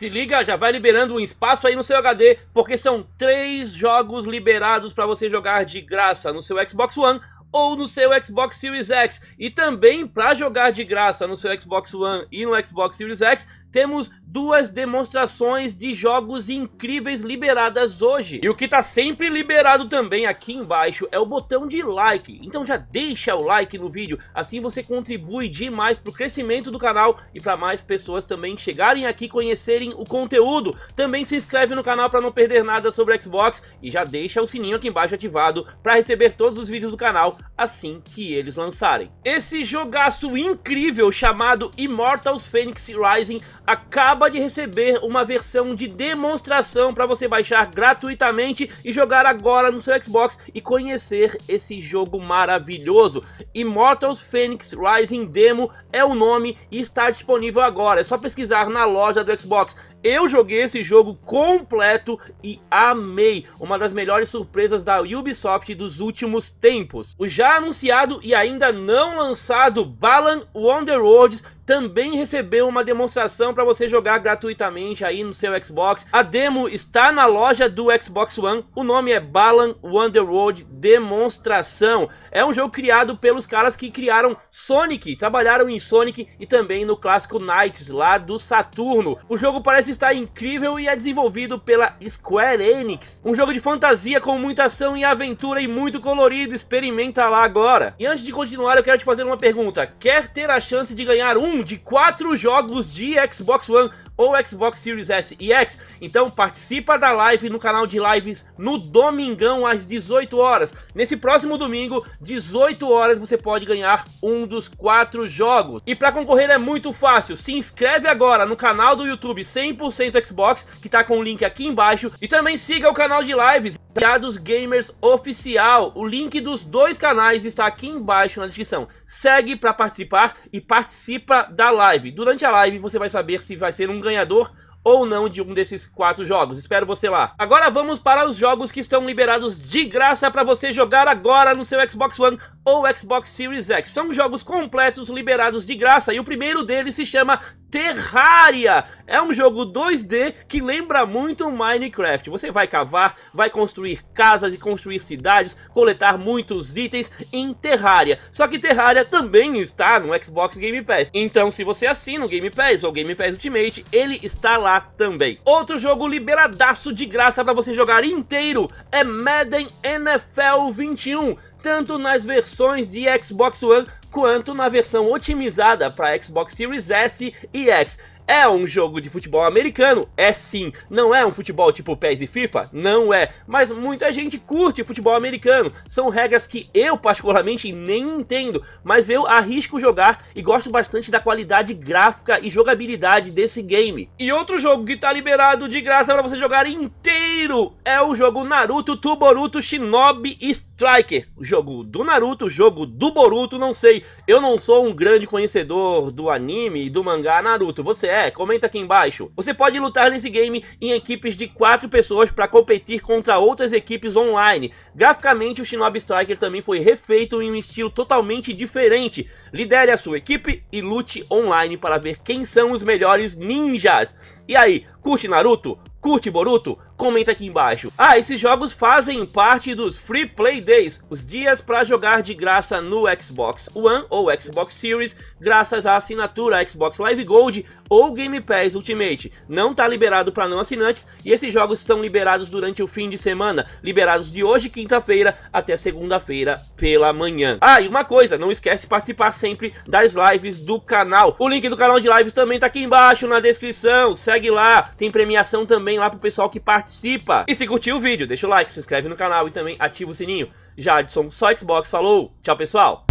Se liga, já vai liberando um espaço aí no seu HD, porque são três jogos liberados para você jogar de graça no seu Xbox One ou no seu Xbox Series X. E também para jogar de graça no seu Xbox One e no Xbox Series X, temos duas demonstrações de jogos incríveis liberadas hoje. E o que está sempre liberado também aqui embaixo é o botão de like. Então já deixa o like no vídeo, assim você contribui demais pro crescimento do canal e para mais pessoas também chegarem aqui e conhecerem o conteúdo. Também se inscreve no canal para não perder nada sobre Xbox e já deixa o sininho aqui embaixo ativado para receber todos os vídeos do canal assim que eles lançarem. Esse jogaço incrível chamado Immortals Phoenix Rising acaba de receber uma versão de demonstração para você baixar gratuitamente e jogar agora no seu Xbox e conhecer esse jogo maravilhoso. Immortals Phoenix Rising Demo é o nome e está disponível agora, é só pesquisar na loja do Xbox. Eu joguei esse jogo completo e amei, uma das melhores surpresas da Ubisoft dos últimos tempos. O já anunciado e ainda não lançado Balan Wonderworlds também recebeu uma demonstração para você jogar gratuitamente aí no seu Xbox. A demo está na loja do Xbox One. O nome é Balan Wonderworld Demonstração. É um jogo criado pelos caras que criaram Sonic, trabalharam em Sonic e também no clássico Knights lá do Saturno. O jogo parece estar incrível e é desenvolvido pela Square Enix. Um jogo de fantasia com muita ação e aventura e muito colorido. Experimenta Tá lá agora. E antes de continuar, eu quero te fazer uma pergunta. Quer ter a chance de ganhar um de quatro jogos de Xbox One ou Xbox Series S e X? Então participa da live no canal de lives no domingão às 18 horas. Nesse próximo domingo, 18 horas, você pode ganhar um dos quatro jogos. E para concorrer é muito fácil. Se inscreve agora no canal do YouTube 100% Xbox, que tá com o link aqui embaixo, e também siga o canal de lives Dados Gamers Oficial. O link dos dois canais está aqui embaixo na descrição. Segue para participar e participa da live. Durante a live você vai saber se vai ser um ganhador ou não de um desses quatro jogos. Espero você lá. Agora vamos para os jogos que estão liberados de graça para você jogar agora no seu Xbox One ou Xbox Series X. São jogos completos liberados de graça e o primeiro deles se chama Terraria é um jogo 2D que lembra muito Minecraft. Você vai cavar, vai construir casas e construir cidades, coletar muitos itens em Terraria. Só que Terraria também está no Xbox Game Pass. Então, se você assina o Game Pass ou Game Pass Ultimate, ele está lá também. Outro jogo liberadaço de graça para você jogar inteiro é Madden NFL 21 tanto nas versões de Xbox One quanto na versão otimizada para Xbox Series S e X. É um jogo de futebol americano? É sim. Não é um futebol tipo PES e FIFA? Não é. Mas muita gente curte futebol americano. São regras que eu particularmente nem entendo, mas eu arrisco jogar e gosto bastante da qualidade gráfica e jogabilidade desse game. E outro jogo que tá liberado de graça para você jogar inteiro é o jogo Naruto Tuboruto Shinobi Star Striker, o jogo do Naruto, o jogo do Boruto, não sei. Eu não sou um grande conhecedor do anime e do mangá Naruto. Você é? Comenta aqui embaixo. Você pode lutar nesse game em equipes de 4 pessoas para competir contra outras equipes online. Graficamente, o Shinobi Striker também foi refeito em um estilo totalmente diferente. Lidere a sua equipe e lute online para ver quem são os melhores ninjas. E aí, curte Naruto? Curte Boruto? comenta aqui embaixo. Ah, esses jogos fazem parte dos Free Play Days, os dias para jogar de graça no Xbox One ou Xbox Series, graças à assinatura Xbox Live Gold ou Game Pass Ultimate. Não tá liberado para não assinantes e esses jogos são liberados durante o fim de semana, liberados de hoje quinta-feira até segunda-feira pela manhã. Ah, e uma coisa, não esquece de participar sempre das lives do canal. O link do canal de lives também tá aqui embaixo na descrição. Segue lá, tem premiação também lá pro pessoal que participa participa. E se curtiu o vídeo, deixa o like, se inscreve no canal e também ativa o sininho. Jadson, só Xbox, falou. Tchau, pessoal.